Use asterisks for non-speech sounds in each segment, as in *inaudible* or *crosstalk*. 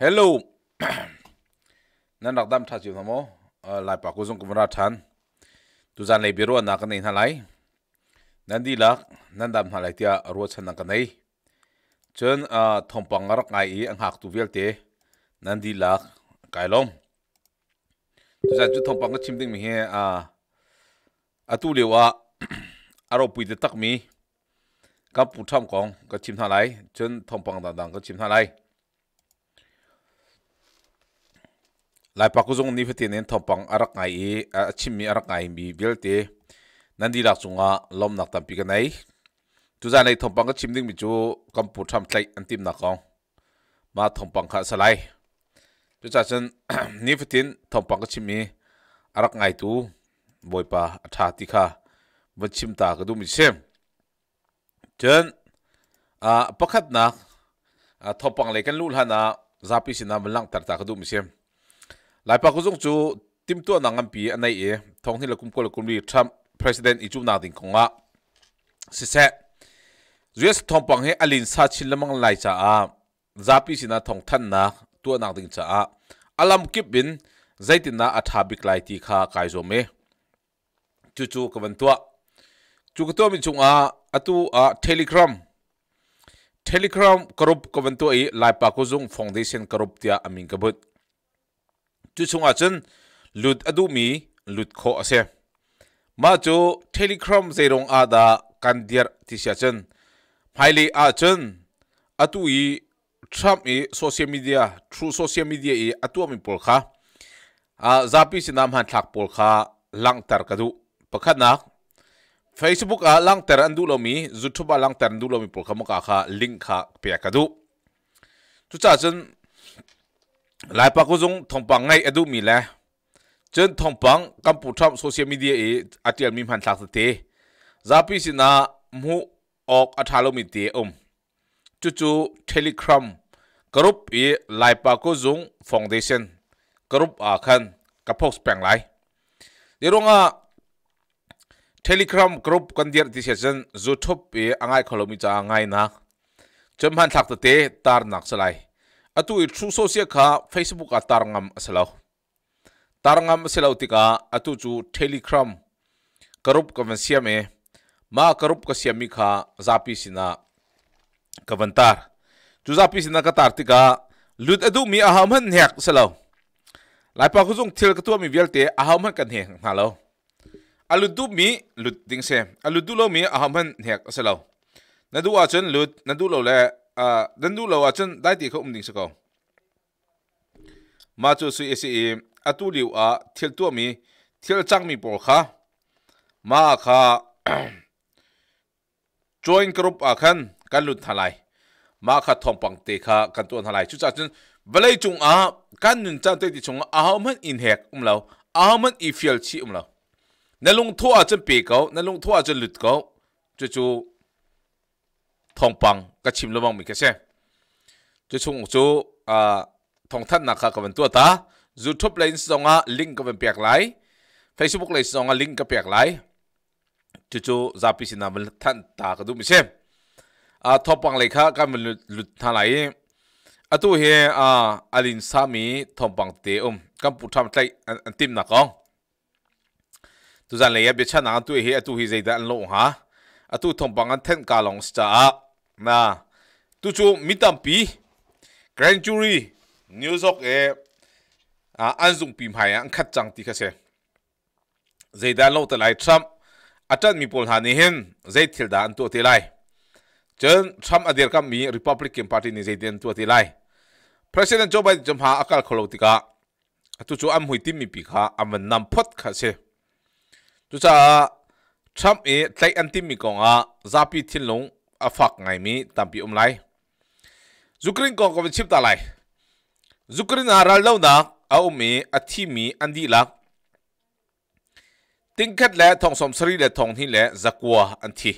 hello thật *clears throat* rakdam tha chiu lại bảo pa ko jong ra than tu jan lei biro na ka nei na lai đi lạc lak nan dam halai tia ro chan na ka nei chen a thom pang rak ngai i ang hak tu vel te nan di lak kai lom tu jan chu thom pang ka chim ding mi he a atu lewa aro pui te tak mi ka pu tham kong ka chim tha lai chen thom pang da dang ka chim tha lại. lai paku zong ni fete nen thopang arak ngai e eh, a chimmi arak ngai mi velte nandi lak chunga lom nak tam pi ka nai tu za nei thopang ka chimding mi chu kampu tham tlai antim na kaung ma thopang kha salai tu cha chen *clears throat* ni fete thopang ka mi arak ngai tu boipa atha ti kha va chim ta ka du mi sem chen a ah, pakhat na ah, thopang le kan lul hana zapi sina lang tar ta ka du mi sem ลายปากกุจงจูติมตัวนังอันปีอันไหนเอท้องที่ละกุมกุลกุมรีทรัมป์ประธานอีจูนาดิงคงอ่ะสิเซยูเอสทอมปังเฮอลินซาชินละมังไลจ้าอ่ะซาปิสินะท้องทันนะตัวนังดิงจ้าอ่ะอัลัมกิบินใจตินะอัฐาบิกไลตีข้าไกโซเมจู่จู่กันตัวจู่กันตัวมิจุงอ่ะอัตุอ่ะเทเลกราฟ telegram karup kawan tu ai lai pa ko jung foundation karup tia amin kabut จุดชงอาจนลุดอดูมีลุดโคอสียมาจูเทลิครอมเซรงอาดากันเดียร์ที่เสียจนไพลีอาจนอตุยทรัมป์อีโซเชียลมีเดียทรูโซเชียลมีเดียอีอตัวมีปอลค่ะอ่าจาปิสินามหันทักปอลค่ะลังตรกดูปะกันัก Facebook อาลังตรอันดูลมีจุดทุบลังตรอันดูลมีปอลค่ะมุกอาค่ะลิงค์ค่ะเปียกดูจุดจ้าจนลายปากุซงทองปังไงเอดูมีแล้วจนทองปังกัมพูชาโซเชียลมีเดียเออาทิตย์มี่ันสักสิ์ซาพิสินามูออกอัฐาลมิเตอมจู่จู่เทเลกรัมกรุ๊ปเอลายปากุซงฟอนเดชั่นกรุ๊ปอาคันกับพวกสเปงไลเดี๋ยวงาเทเลกรัมกรุ๊ปกันเดียร์ดิเซชั่นจู่ทบเออ่างไงคลุมิจาอ่างไงนะจผ่ันสักสิ์ตาร์นักสไล atu ir chu sia kha facebook a tarangam asalo tarangam asalo tika atu chu telegram karup kavan siam e ma karup ka siami kha zapi sina kavantar chu zapi sina ka tar tika lut adu mi aham han hek asalo lai pa khuzung thil ka tu mi velte aham han kan hek halo alu du mi lut ding se alu du lo mi aham han hek asalo nadu a chen lut nadu lo le à đến du lâu à chân đại tỷ không định sao mà chú suy sĩ à tu liu à thiệt tu mi thiệt trang mi bỏ khá mà khá join group à khăn cái lụt thà lại mà khá thòng bằng tê khá cái tuần thà lại chú cha chân vậy lấy chúng à cái nụn trang tê thì chúng à hôm hết in hẹt um lâu à hôm hết i feel chi um lâu nên lung thua chân bì cầu nên lung thua chân lụt cầu chú chú thòng bằng ka chim lomang mi ka se chu chung chu a à, thong that na kha ka ban tu ta youtube lain songa à, link à, các bạn piak lại, facebook lain songa link ka piak lai chú chu zapi sina bal than ta ka du mi se a thopang lai kha ka mil lut lại, lai atu he a alin sami thompang te um kam pu tham tlai an tim na kong tu zan lấy biết be chana tu he atu hi zeida an lo ha atu thompang an then ka long sta na tu chu mitam pi grand jury news ok e a anjung pim hai ang khat chang ti kha se zeida lo ta lai trump atan mi pol hani hen zai thil da an tu ti lai chen trump adir kam mi republican party ni zaiden tu ti lai president joe biden jom ha akal kholo ti ka tu chu am hui tim mi pi kha am nam phot kha se tu cha trump e tlai an tim mi kong a zapi thin long a phak ngai mi tampi um lai zukrin kong ko chip ta lai zukrin haral lo na a um mi, a thi mi andi lak tinh khát lẽ thong som sri lẽ thong hi lẽ zakwa an thi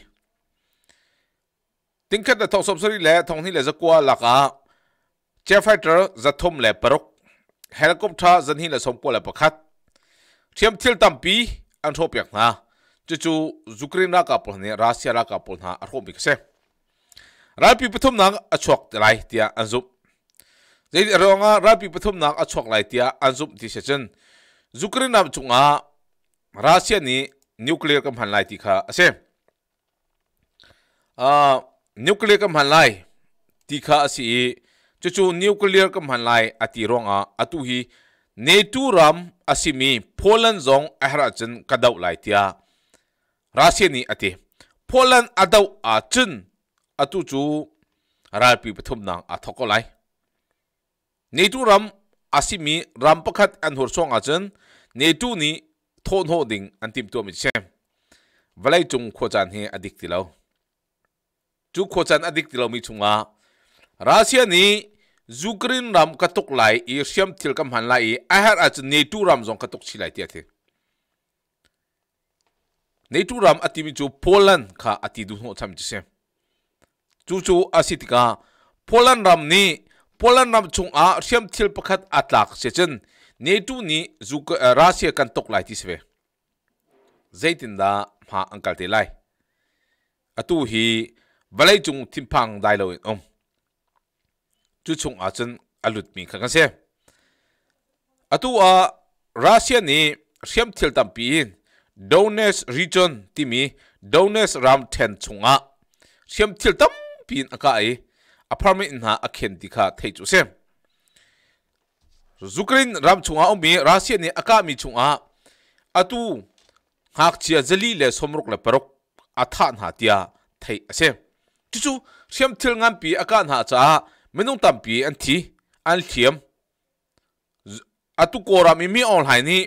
tinh khát lẽ thong som sri lẽ thong hi lẽ zakwa là cả che fighter zathom lẽ parok helicopter dân hi lẽ som qua lẽ pakhat thiam thil tampi an thop yak na chu chu Zukrin ra ka pol ne russia ra ka pol na arhom bi se rapi pathum nang achok lai tia anzup zai ronga rapi pathum nang achok lai tia anzup ti sechen ukraine nam chunga russia ni nuclear kam han lai ti kha ase a nuclear kam han lai ti kha asi chu chu nuclear kam han lai ati ronga atu hi netu ram asimi poland zong ahra chen kadau lai tia russia ni ati poland adau a chun à tu chú ral pi pathum nang à thok lại nei tu ram asimi ram pakhat an hor song a achen ne tu ni thon ho ding an tim tu mi sem valai chung kho chan he adik ti lo chu kho chan adik ti lo mi chunga russia ni zukrin ram katok lai i siam thil kam han lai a har ach ne tu ram zong katok chi lai ti athe ne tu ram atimi chu poland kha ati du ho cham chi sem chu chu asitika polan ram ni polan ram chung a riam thil pakhat atlak sechen netu ni zu russia kan tok lai ti sve zaitin da ma angkal te lai atu hi valai chung thimpang dai lo om chu chung a chen alut mi kha kan se atu a russia ni riam thil tampi in dones region timi dones ram ten chunga riam thil tam pin akai apartment in ha akhen dikha thei chu sem Ukraine ram chunga omi Russia ni aka mi chunga atu hak chia jali le somruk le parok athan ha tia thei ase chu chu siam thil ngam pi aka na cha menung tam pi an thi an thiam atu kora mi mi online ni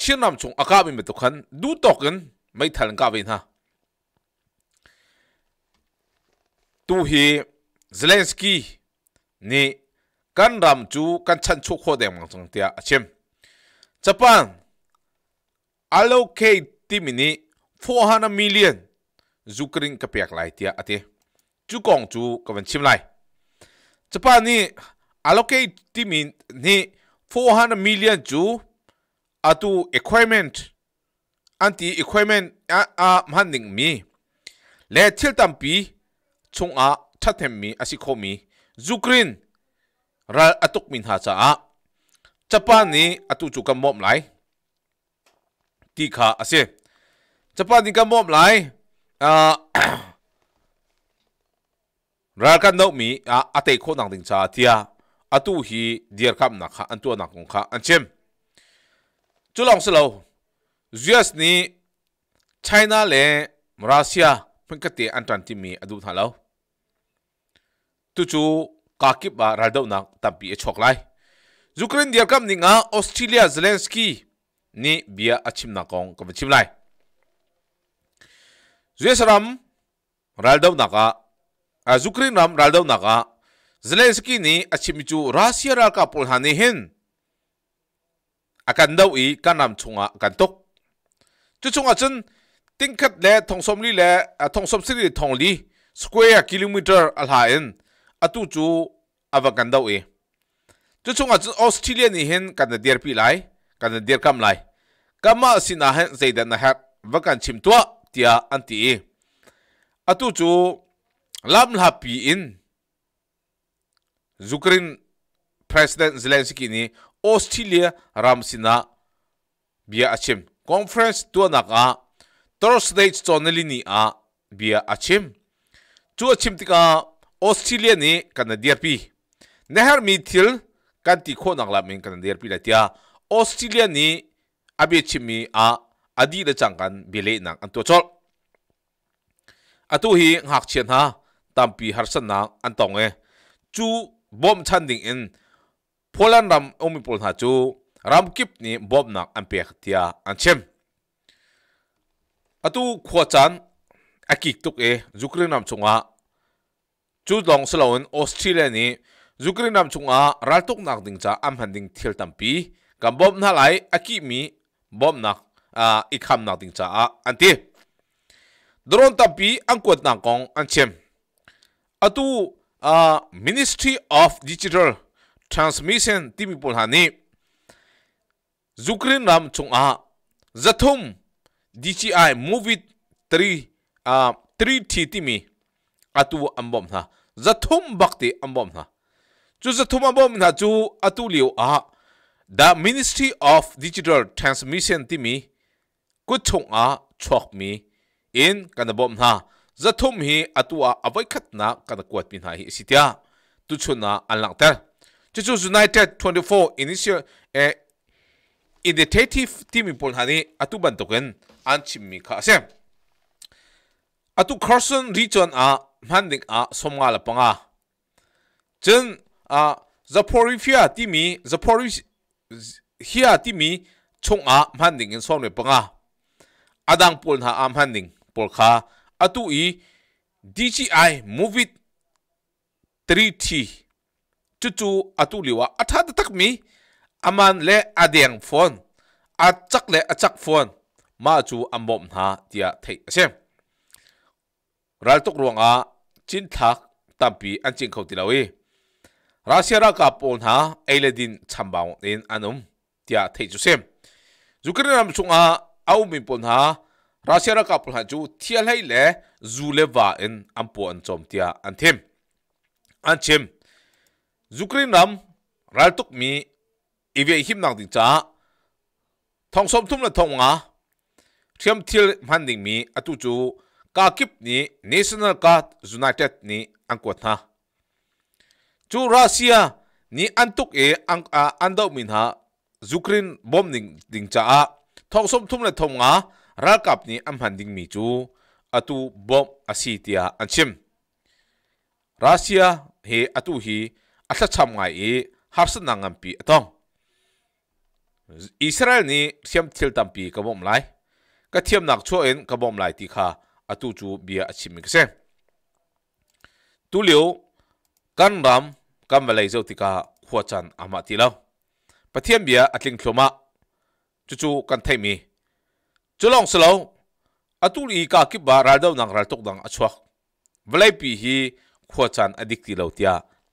chin ram chung aka mi metukhan du token mai thal ka vein ha tu hi zelensky ni kan ram chu kan chan chu kho deng mang chang tia achim japan allocate timini 400 million zukring ka pek lai tia ate chu kong chu ka van chim lai japan ni allocate timin ni 400 million chu atu equipment anti equipment a a manning mi le tam pi chung a thêm mi asikho mi zukrin ral atuk min ha cha a japan ni atu chu ka mom lai ti kha ase japan ni ka mom lai a *coughs* ral kan no mi a ate kho nang ding cha tia atu hi dir kam na kha antu na kong kha anchem chu long selo zuas ni china le russia พังกติอันตรันที่มีอดูท่าเราตุจูกากิบะรัลดาวนักตั้มปีเอชกไลยูเครนเดียกับนิ่งอาออสเตรเลียเซเลนสกีนี่เบียอาชิมนักองกับชิมไลยูเอสรัมรัลดาวนักอาอายูเครนรัมรัลดาวนักอาเซเลนสกีนี่อาชิมจูรัสเซียรัลกับปอลฮันนี่เห็นอาการดาวอีการนำชงอาการตกจุดชงอาจน tinh khát lệ thông som lý lệ à thong som lý thong lý square kilometer al hain atu chu avakan dau e chu chunga chu australia ni hen kan der pi lai kan der kam lai kama sina hen zaidan na hat vakan chim tua tia anti e atu chu lam la pi in Zukrin, President Zelensky ni Australia ramsina bia achim conference tu nak a ตรอสเดชจอนลินีอาเบียอาชิมจู่ชิมติกาออสเตรเลียนี่กันเดียร์พีเนฮาร์มิทิลกันติโคนังลาเมงกันเดียร์พีเลติอาออสเตรเลียนีอาเบียชิมีอาอดีตจังกันเบลีนังอันตัวชอลอัตุฮีหักเชียนฮะตามปีฮาร์สันนังอันตองเอจู่บอมชันดิงอินโปแลนด์รัมอุมิพุลฮะจู่รัมกิปนี่บอมนักอันเปียกเตียอันชิม atu khua chan akik tuk e Ukraine nam chunga chu long salon Australia ni Ukraine nam chunga ral tuk nak ding cha am han ding thil tampi kam bom na lai aki mi bom nak a à, ikham nak ding cha a à, anti drone tampi ang kwat nang kong an chem atu a à, Ministry of Digital Transmission timipol hani Ukraine nam chunga zathum DJI Movie 3 uh, 3T timi atu ambom ha zathum bakti ambom ha chu zathum ambom ha chu atu liu a the ministry of digital transmission timi ku chung a chok mi in kanabom ha zathum hi atua avai khatna kana kwat pin ha hi sitia tu chuna anlang ter chu chu united 24 initial eh, initiative team pol hani atu ban token 안칩미카셈아투커슨리전아만딩아솜가라빵아전아자포리피아팀이자포리히아팀이총아만딩인솜레빵아아당폴나아만딩폴카아투이 DGI Move It 3T จู่ๆอาตุลิวะอัธาตักมีอามันเละอาเดียงฟอนอาจักเละอาจักฟอน ma chu amom na tia thei sem ral tok ruanga chin thak tampi an ching khoti lawi russia ra ka pon ha eiledin chambang in anum tia thei chu sem ukraine ram chunga au mi pon ha russia ra ka pon ha chu thial hei le zu le wa in ampo an chom tia an them an chem ukraine ram ral tok mi evia him nang ding cha thong som thum la thong nga t h i a m t i l m a n ding mi atu chu ka kip ni national ka united ni a n g k a tha chu russia ni antuk e ang andau min ha z u k r i n bom ning ding cha a t h o g som thum le thong a ral kap ni am han ding mi chu atu bom asitia anchim russia he atu hi a s a cham ngai e h a r s a n nangam pi atong israel ni siam t i l tam pi kabom lai ก็เทียมหนักช่วยเองกระบอมไหลตีขาอตูจูเบียชิมิกเซตุเหลียวกันรำกันมาเลยเจ้าตีขาขวจันอามาติแล้วปะเทียมเบียอัดลิงโคมาจูจูกันเทมีจะลองสโลอตูลีกาคิบบาราดาวนังรัตกดังอชวะเวลาปีฮีขวจันอดิกตีเลวเตีย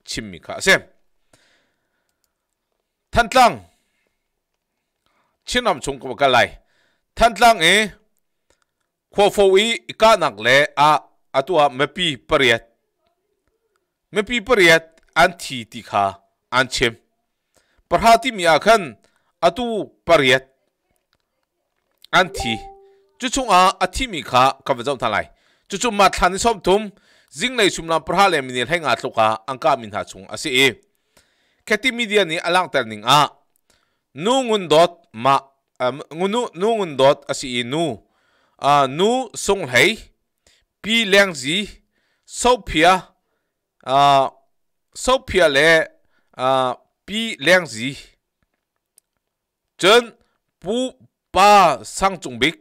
ชิมิกาเซท่านตังชินนำชงกบกันไหลท่านตั้งเอขัวฟูอีกานักเลอาอาตัวเมพีปริยตเมพีปริยตอันทีติขาอันเชมประหาที่มีอาคันอาตัวปริยตอันทีจุดชงอาอาทิมีขากับเจำทั้ไหลายจุดชงมาทันสมทุมจิงในชุมลำประหาเลมินเฮงอาตุกาอังกามินหาชงอาศัยแคี่มีเดียนี้อลังเตนิงอานูงุนดอตมา um, ngunu nungun dot asi inu a uh, nu song hei pi leng zi sau pia a uh, sau pia le a uh, pi leng zi chân pu pa sang chung bik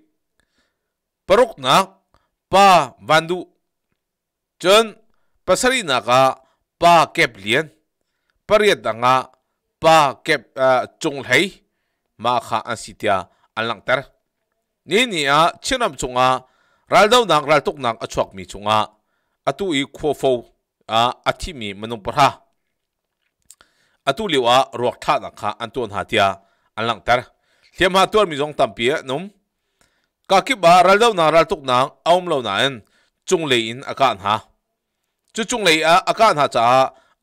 parok na pa vandu chân pasari na ka pa kep lien pariat nga pa kep uh, chung hei ma kha an sitia an lang tar ni ni a chinam chunga ral dau nang ral tuk nang achuak mi chunga atu i kho fo a athi mi manung parha atu liwa ruak tha na kha an ton hatia an lang tar thiam ha tuar mi jong bìa num ka ki ba ral dau nang ral tuk nang aum lo na en chung le in akan ha chu chung le a akan ha cha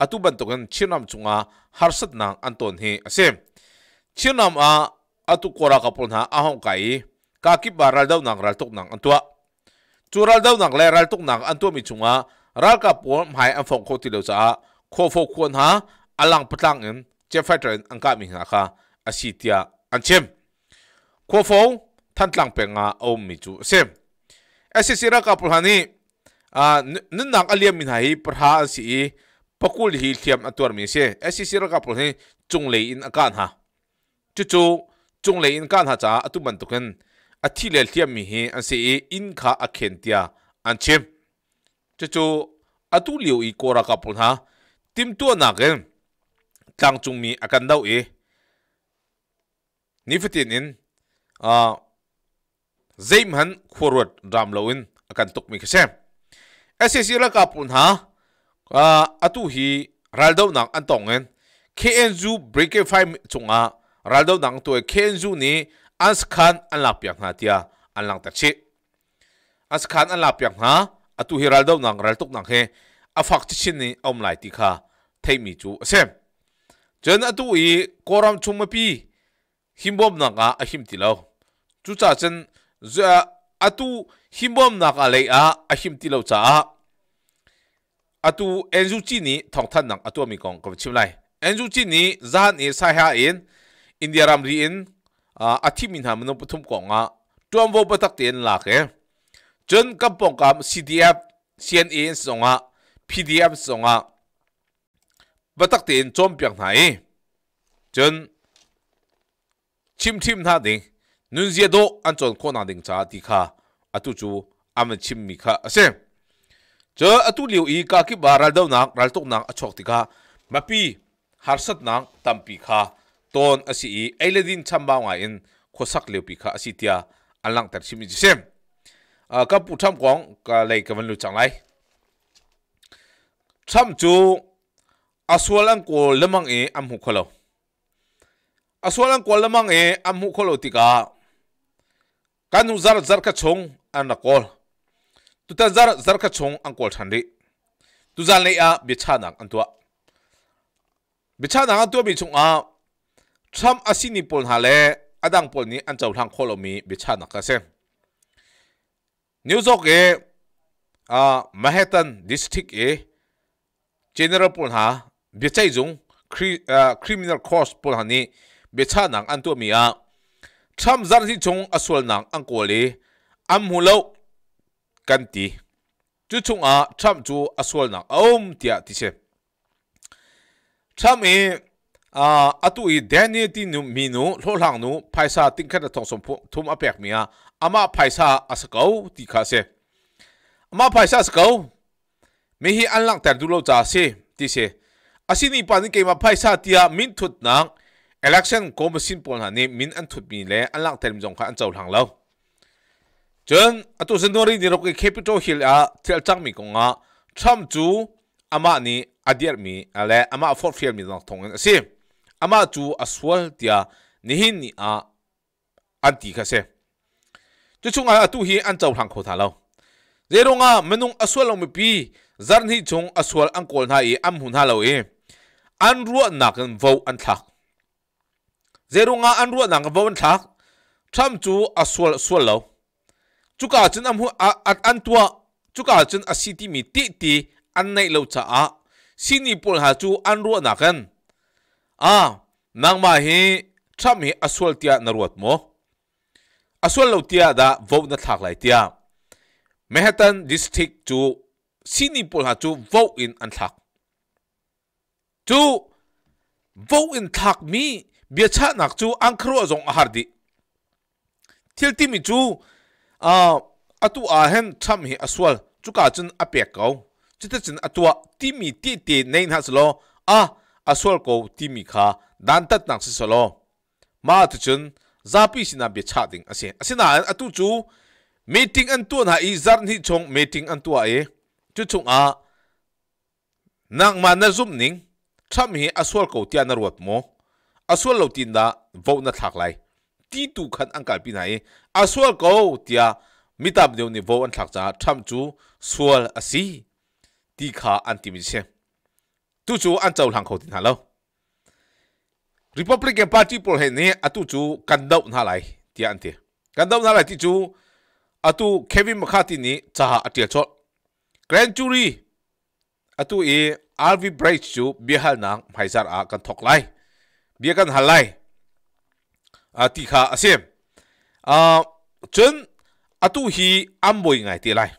atu ban tokan chinam chunga harsat nang an hì he asem chinam a atu kora kapon ha ahong kai ka ki baral daw nang ral tok nang antua chural daw nang le ral tok nang antua mi chunga ral ka pon mai an phong kho ti lo cha kho pho khon ha alang patlang in che fighter an ka mi na kha asitia an chem kho pho than tlang pe nga om mi chu sem asisira ka pon hani a nun nang aliam min hai pra si pakul hi thiam atur mi se asisira ka pon hi chung le in akan ha จู่ๆจงเลยอินการหาจ้าอตุมันตุกันอธิเลเทียมมีเฮอันเสียอินขาอเข็นเตียอันเชมจู่ๆอตุเหลียวอีกอรักับปุ่นฮะติมตัวหนักเองตั้งจงมีอาการเดาเอนี่ฟิตินินอ่า zaim han khurwat ram lawin akan tuk mi khasem SSC la ka pun ha atu hi raldo nak antong en KNU break 5 chunga raldo nang tuai khen zu ni as khan an lak piak na tia an lang ta chi as khan an lak piak na atu hi raldo nang ral tuk nang he a phak chi chin ni om lai tika kha thei mi chu sem chen atu i koram chung ma pi himbom nang a ahim ti lo chu cha chen za atu himbom nak a lei a ahim ti lo cha a atu enzu chi ni thong than nang atu mi kong kom chim lai enzu chi ni za ni sa ha in India ram ri in ah. eh. a thi min ham ah, no puthum ko nga ah. tuam vo patak ten la ke chen kam pong kam CDF CNA songa PDF songa patak ten chom piang nai eh. chen chim chim na ding nun zia do an chon ko na ding cha ti kha atu chu am chim mi kha ase cho atu liu i ka ki baral do nak ral tok nak achok ti kha mapi harsat nak tampi kha ton asi i eiledin chamba nga in khosak lepi kha asi tia alang tar simi ji sem a ka pu tham kong ka lai ka van lu chang lai tham chu aswal ang ko lemang e am hu kholo aswal ang ko lemang e am kholo ti kanu zar zar ka chong an na kol tu ta zar zar ka chong an kol than ri tu zal nei a bi cha nang an tua bi cha nang an tua bi chung a Trump asini pol ha le adang pol ni an chau thang kholomi bichana ka sen New York e a Manhattan district e general pol ha bichai jung criminal court pol ha ni bichana an tu mi a Trump zan si chung aswal nang an ko le am hulo kan ti chu chung a Trump chu aswal nang om tia ti se Trump e a atu i dani ti nu minu lo lang nu phaisa tingkhat na thong som phu thum a pek mia ama phaisa asakau ti kha se ama phaisa asakau mi hi an lang tar du lo cha se ti se asini pani ke ma phaisa tia min thut nang election commission pon ha ni min an thut mi le an lang tar mi jong kha an chau lang lo chen atu senori ni rok ke capital hill a thel chang mi konga tham chu ama ni adier mi ale ama fort field mi nang thong an sim ama chu aswal tia nihin ni a anti kha se chu chunga atu hi an chau hlang kho tha lo zeronga menung aswal lo mi pi zarn hi chung aswal angkol na i am hun ha lo e an ruwa nak an vo an thak zeronga an ruwa nak vo an thak tham chu aswal swal lo chuka chin am hu at an tua chuka chin a city mi ti ti an nei lo cha a sini pol ha chu an ruwa nakan à nàng mà hi trăm hi asual tia na ruột mo asual lâu tia đã vote na thạc lai tia Manhattan District chu Sinipol ha chu vote in an thạc chu vote in thạc mi bia cha nak chu ang khro zong har di thil ti mi chu à atu a hen trăm hi asual chu cả chân apek kau chita chân atua ti mi ti ti nein ha slo à asol ko timi kha dan tat nak si solo ma tu chun zapi sina be cha ding ase asina atu chu meeting an tu na i zar ni chong meeting an tu a e chu chung a nang ma na zum ning tham hi asol ko tia na ruat mo asol lo tin da vo na thak lai ti tu khan an kal pi na e asol ko tia mitab deu ni vo an thak cha tham chu sual asi ti kha an ti mi se tu chu an chau lang kho tin halo republican party pol he ne atu chu kan dau na lai ti an ti kan dau na lai ti chu atu à kevin mccarthy ni cha atia chot grand jury atu à e rv bridge chu bihal nang phaisar a kan thok lai bia kan hal lai a à ti kha asem a chun atu hi amboi ngai ti lai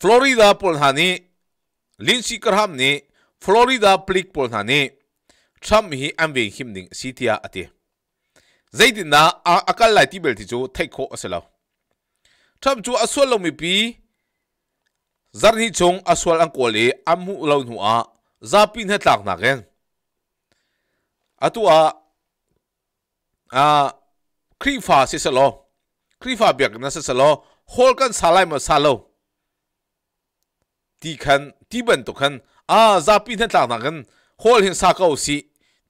florida pol hani linsi karham ni florida plik pol na ni tham hi amve him ding sitia ati zaidin na akal lai ti bel ti chu thai kho asalo tham chu aswal lo mi pi zarni chung aswal ang kole amu lo nu a zapin he tlak na gen atua a krifa se salo krifa biak na se salo hol kan salai ma salo ti khan ti ban to khan a za pi na tlak na kan hol hin sa ko si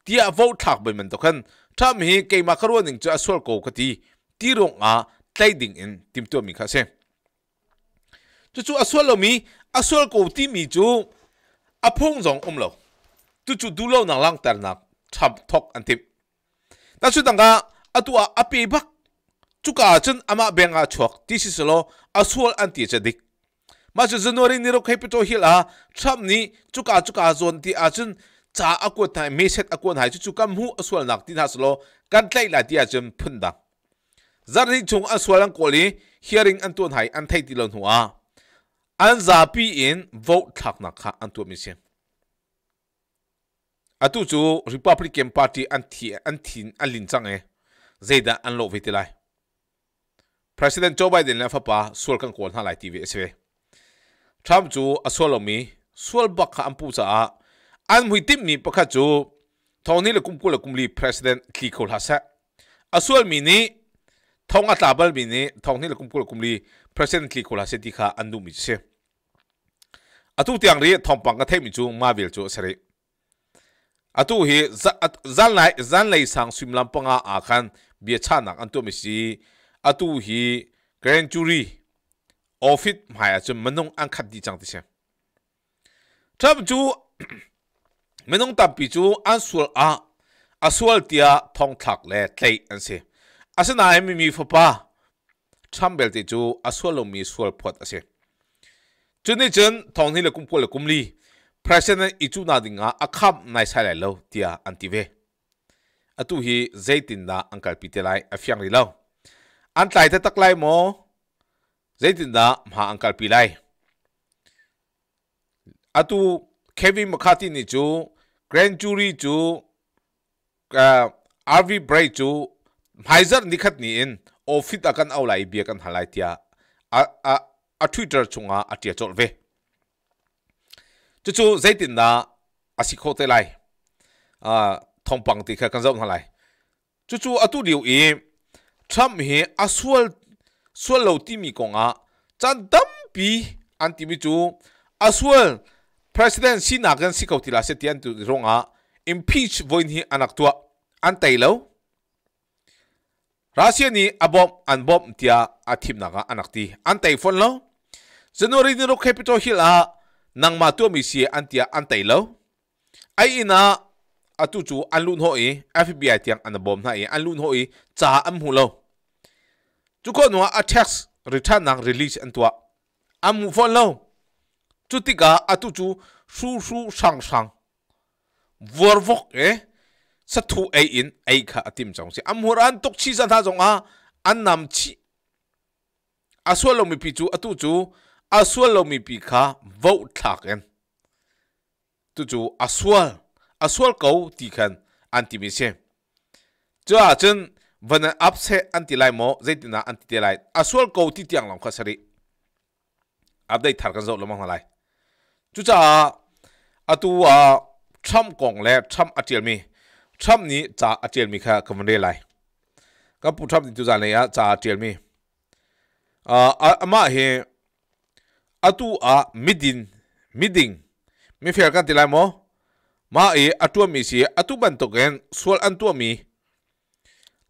ti a vo thak be men to khan tham hi ke ma karwa ning cha sol ko ka ti ti rong a trading in tim to mi kha se chu chu asol lo mi asol ko ti mi chu a phong jong um lo tu chu du lo na lang tar na tham thok an tip ta chu dang ga atua ape bak chu ka chen ama benga chok ti si solo asol an ti cha dik ma chu january ni ro khai pe to hil a thap ni chuka chuka zon ti a chun cha akwa thai me set akwa chúc cả chukam hu aswal nak tin haslo kan tlai la ti a chum phun da zar ni chung aswalang koli hearing an tuần hai an thai ti lon hua an za bị in vote thak na kha an tu xem. À tu chu republican party an thi an thin an lin ấy, e đã an lo về tới lại. president joe biden la fa pa sul kan kol ha lai ti ve ทรัมป์จูอสวลมีสวลบักขอันพูซาอันมุยติมีประกาศจูทองนี่ละกุมกุละกุมลีประธานคลีโคลฮัสะอสวลมีนี่ทองอัตลาบลมีนี่ทองนี่ละกุมกุละกุมลีประธานคลีโคลฮัสติขาอันดูมิเช่อตุตียงรีทองปังกะเทมิจูมาวิลจูเสร็จอตุฮีจันไลจันไลสังสุมลำปงอาอาคันเบียชานักอันตัวมิสีอตุฮีแกรนจูรี office haya chu manung ang khat di chang ti se trap chu menong tam pi chu an sul a asual tia thong thak le tlei an se asana mi mi fopa tham bel ti chu asual mi sual phot ase chuni chen thong ni le kum ko le kum li president ichu na dinga akhap nai sai lai lo tia antive atu hi zaitin da uncle pitelai afyang ri lo an tlai ta tak lai mo zaitinda mha uncle pilai atu kevin mccarthy ni chu grand jury chu rv bray chu haizer nikhat ni in ofit akan aulai bia kan halai tia a a a twitter chunga atia cholve chu chu zaitinda asikho te lai a thompang ti kha kan zom halai chu chu atu diu i trump hi asual sual lo ti mi kong a chan dam pi an ti mi chu a sual president si na gan si kautila se ti an tu rong a impeach voin hi anak tua an tai lo Russia ni abom an bom tia athim naga anak ti an tai phone lo January ni ro capital hill a nang ma tu mi si an tia an tai lo ai ina atu chu an lun ho e FBI tiang an bom na e an lun ho e cha am hu lo chúng con nói a tax return năng release anh tua amu phone lo chú tí cả atu chú su su sang sang vua vok cái, eh? sát thu ai in ai anh tìm trong anh muốn anh tok chi san ta trong a anh nam chi asua lo mi pi chú atu chú asua lo mi pi kha vote thak en tu chú asua asua câu tí khan anh tìm se cho à chân วันอัพเซอันติไลโมเจตินาอันติเตไลอาสวลโกติเตียงหลังข้าสริอัปได้ถารกันโจลมางอะไรจุจ้าอาตัวทรัมกองและทรัมอาเจียมีทรัมนี้จ่าอาเจียมีค่ะกำนี้ไรก็ผู้ทรัมจุจ้าเนี่ยจ่าอาเจียมีอ่าอามาเฮอาตัวมิดินมิดิงมีเฟียกันติไลโมมาเออาตัวมีเสียอาตัวบันตกเงนส่วนอันตัวมี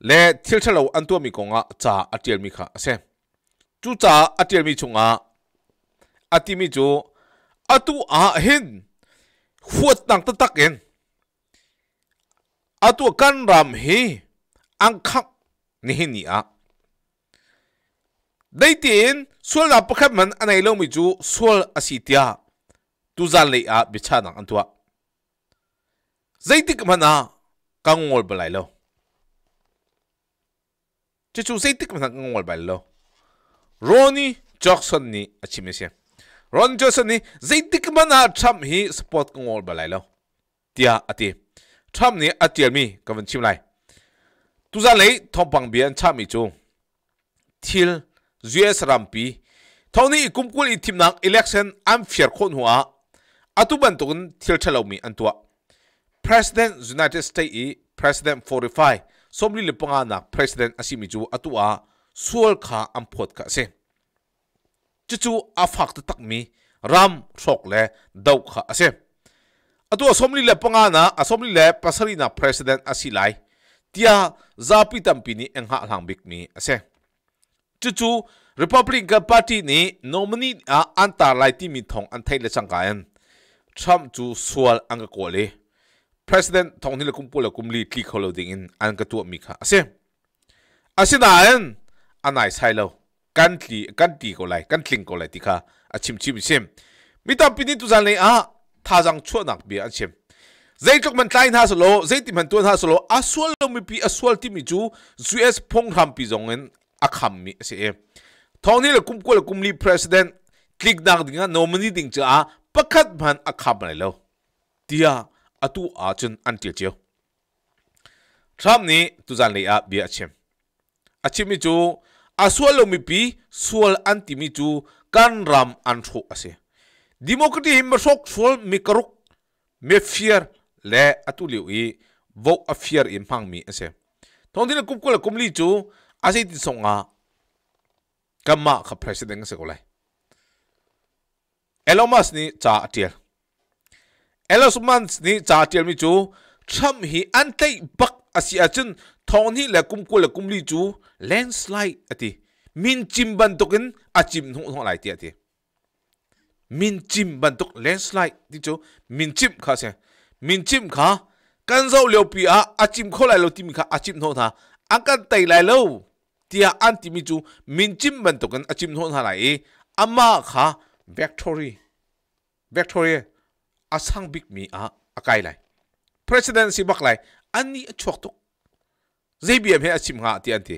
le thil thalo an tu mi konga cha atial mi kha ase chu cha atial mi chunga ati mi chu atu a hin khuat tang ta tak en atu kan ram hi ang khak ni hi ni a dei tin sual la pakhat man anai lo mi chu sual asitia tu zan le a bichana antua zaitik mana kangol balai lo chu sei tik ma ngol ballo roni jackson ni achime se ron jackson ni zeitik mana tham hi sport ngol balai lo tia ati tham ni atial mi kavan chim lai tu za lei thom pang bian tham mi chu thil us rampi thoni kumkul i thim nak election am fier khon hua atuban tokun thil thalo mi antua president united States, i president 45สมริลปงานักประธานอาซิมิจูอตัวสวลคาอัมพอดกัสเซจูอาฟักตักมีรัมชกเล่เดาคาเซอตัวสมริลปงานักสมริลปัสรินาประธานอาซิไลที่อาจะพิจารณาเองหาหลังบิ๊กมีเซจู r e p u b l i กั n Party นี้นอมินีอันตรายที่มีทองอันเทลสังกันทรัมจูสวลอังกอลี president thong ni lakum pula kum li tli kholo ding in an ka tu mi kha ase ase da an anai sai lo kan tli kan ti ko lai kan tling ko lai ti kha a chim chim sim mi ta pini tu zan le a tha jang chu nak bi an chim zai chok man tlai na so lo zai ti man tu na so lo aswal lo mi pi aswal ti mi chu us phong ram pi jong en a kham mi ase e thong ni lakum ko lakum li president tlik nak dinga nomini ding cha pakhat man a kham lai lo tia atu tu a chun an tir chiu tham ni tu zan le a bi a chem a chim mi chu a sual lo mi pi sual an ti mi chu kan ram an thu ase democracy him ma sok sual mi karuk me fear le atu liu i vo a fear in hang mi ase thong cúp kup kula kum li chu ase à. songa kamma kha president se ko lai elomas ni cha tiền. Elasmans ni cha tiel mi chu tham hi an tei bak asi achin thon hi la kum ku la kum li chu landslide ati min chim ban tokin achim nu no lai ti ati min chim ban tok landslide ti chu min chim kha se min chim kha kan zau leo pi a achim kho lai lo tim kha achim no tha an kan tei lai lo tia an ti mi chu min chim ban tokin achim no tha lai ama kha victory victory အဆောင်ဘစ်မီအာအကိုင်လိုက် presidency ဘက်လိုက်အန်နီအချောက်တော့ ZBM ဟဲအချင်ငါတန်တီ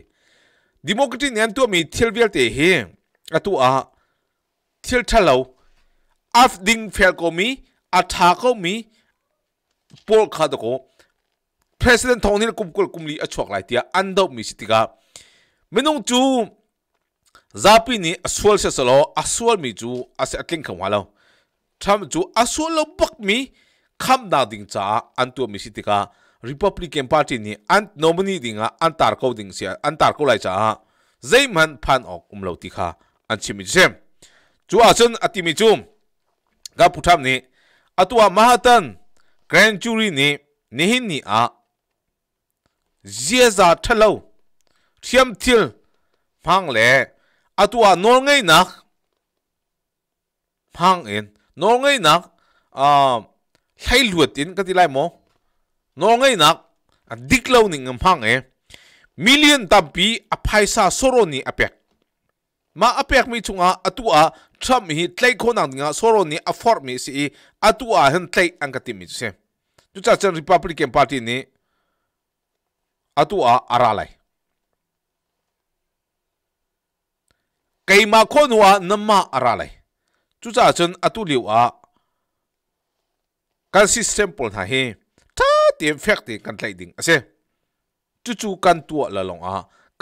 democracy နန်တူမီသီလ်ဗီလ်တေဟင်းအတူအာသီလ်ထလောအဖဒင်းဖဲကိုမီအထာကိုမီပေါ်ခါတကို president ထောင်းနေကုပ်ကုလ်ကုမလီအချောက်လိုက်တီအန်ဒေါမီစတီကမင်းတို့ကျူဇာပီနီအဆွဲလ်ဆက်စလောအဆွဲလ်မီကျူအစအကင်ခံဝါလော tham chu asolo bak mi kham na ding cha an tu mi sitika republican party ni an nominee dinga an tar ko ding sia an tar ko lai cha zeiman phan ok um lo ti kha an chimi jem chu achun atimi chum ga putham ni atua mahatan grand jury ni nihin ni a zieza thalo thiam thil phang le atua nor ngai nak phang en น้องไงนักอ่าให้หลุดอินก็ที่ไรมอน้องไงนักดิกเล่าหนึ่งมพังเอมิเลียนตัมปีอภัยซาโซโรนีอเปยกมาอเปยกมีจุงอาตัวทรัมปมีิตลคนนังงาโซโรนีอฟอร์มีสีอตัวเห็นไตลอังกติมิเซจุจัดจันริพับลิกันพาร์ตี้นี้อตัวอาราไลคกมาคนว่าน้ำมาอาราไลจุจ้าจนอตุลิวอะการสิสเต็มปอลท่าเฮท่าเตรียมเฟกต์กันไล่ดิ่งเอเซจู่จู่กันตัวละลงอ่ะ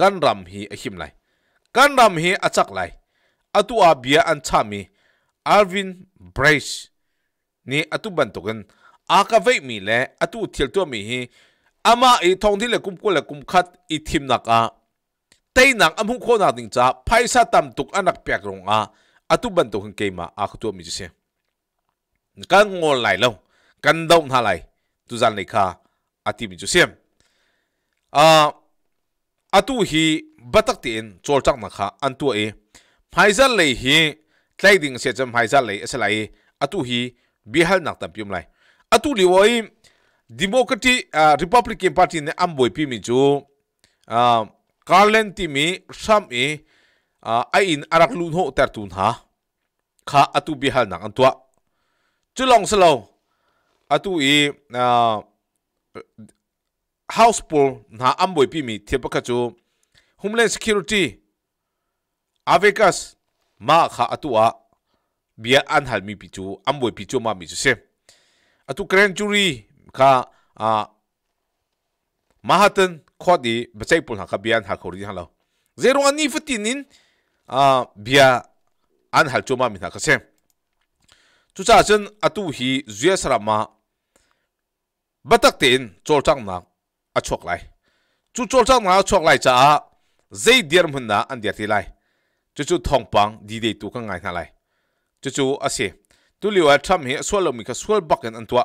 การรำเฮอหิมไลการรำเฮอจักไลอตุอาเบียอันชามีอาร์วินเบรชนี่อตุบันตุกันอากาเวมีแหล่อตุเทียลตัวมีเฮอามาอีทองที่เล็กุมกุลเล็กุมขัดอีทิมนักอ่ะเตยนักอัมพุโคนาดิ่งจ้าไพศาลตัมตุกอันักเปียกลงอ่ะ atu ban to hung keima a à, khu tu mi se ka ngol lai lo kan dom ha lai tu zan nei kha ati mi se a atu hi batak ti in chol chak na kha an tu e phaizal lei hi tlai ding se cham phaizal lei asa lai atu hi bihal nak tam pium lai atu li woi democratic à, republican party ne amboi pi mi chu à, carlen ti mi sam e À, a in arak lun ho ter tun ha kha atu bihal nak antua chulong selo atu i à, house pool na amboi pi mi thep kha chu homeland security avekas ma kha a bia an hal mi pi chu amboi pi chu ma mi chu se atu grand jury kha à, a mahatan khodi bachai pul ha kha bian ha khori ha lo zero ani fatin in bia an hal mi min ka sem chu cha chen atu hi zia sarama batak tin chol chang na a chok lai chu chol chang na chok lai cha zai dir mun na an dia ti lai chu chu thong pang di de tu ka ngai na lai chu chu ase tu liwa tham hi swal mi ka swal bak an tua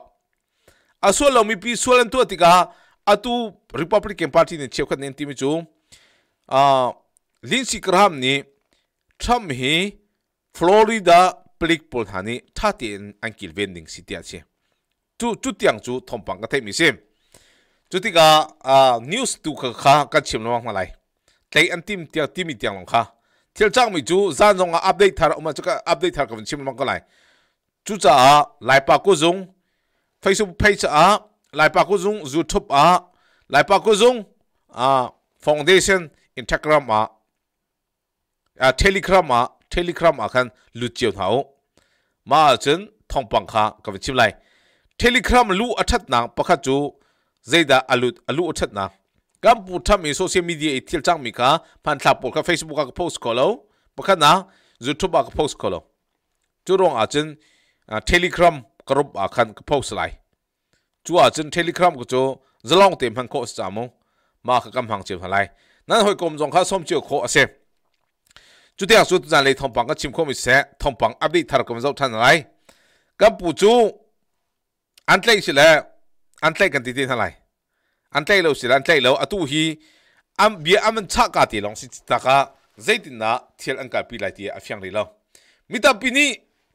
a swal mi pi swal an tua ti ka atu republican party ni chekhat nen ti mi chu a linsi graham ni thăm hi Florida plikpol hani thatin angkil vending sitia chi chú chu tiang chu thompang ka themi sem chu ti ka à, news tu kha kha ka chim lo ma lai tlei an tim tia timi tiang long kha thil chang mi chu zan zong a update thar ma chu ka update thar ka chim lo ka lại chú cha a lai pa ko zung facebook page a lai pa ko zung youtube à lai pa ko zung a à, foundation instagram à อ่าเทเลกรามาเทเลกรามาคันลุจิวเฮามาจนทองปังคากับชิมไลเทเลกรามาลูอัชัดนางปะคัจูเจดาอลุอลุอัชัดนากัมพูชามีโซเชียลมีเดียอิทิลจังมีค่ะพันทับปกค่เฟซบุ๊กก็โพสต์ก็แล้วปะคันนะยูทูบก็โพสต์ก็แล้วจูรองอาจินอ่เทเลกรามกรุบอาคันก็โพสต์ไลจูอาจินเทเลกรามก็จูจะลองเต็มพันโคสจามงมาค่ะกำแพงเจ็บหลายนั่นหอยกรมจงค่าส้มเจียวโคเสจุดที่สุดจานเลยทองปังก็ชิมข้อมิเสะทองปังอัปเดตทารกมิเจ้าท่านไรกับปู่จูอันเล่สิแล้วอันเล่กันตีตีเท่าไรอันเล่เราสิแล้วอันเล่เราอตุฮีอันเบียอันมันชักกาตีลองสิตากาใจตินะเทียนอันกับปีไลตีอัฟยังเลยเรามิตาปีนี้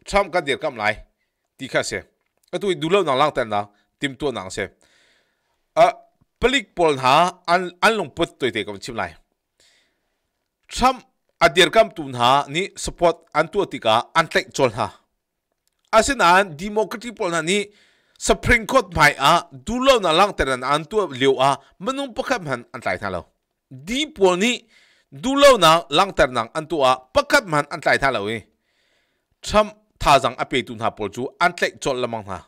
ทรัมกันเดียร์กำไรตีข้าเสะอตุฮีดูเล่าหนังล่างแต่นะติมตัวหนังเสะอ่ะปลิกปอลหาอันอันลงปุ๊บตัวเด็กกับชิมไรทรัม a dir kam tun ha ni support an tu tika an tek chol ha asinan democracy pol na ni supreme court mai a dulo na lang teran an tu liu a manung pakam han an tai tha lo di pol ni dulo na lang ter nang an tu a pakam han an tai tha lo e tham tha jang ape tun ha pol chu an tek chol lamang ha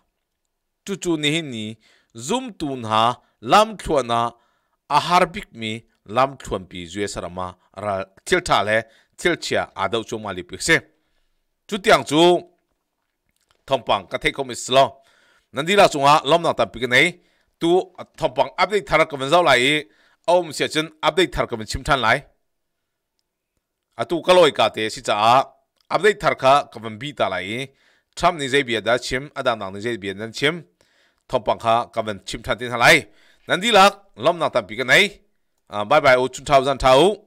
chu chu ni ni zum tun ha lam thua na aharbik mi lam thuan pi zue sarama ra thil tha le thil chia adau chu mali pi se chu tiang chu thompang ka thei kom islo nandila chunga lom na tam pi nei tu thompang update thar ka vanzau lai om sia chen update thar ka chim than lai atu kaloi ka te si cha update thar kha ka van bi ta lai tham ni zai bia da chim adam nang ni zai bia nan chim thompang kha ka van chim than tin lai nandila lom na tam pi nei 啊，拜拜，我出去走走，散散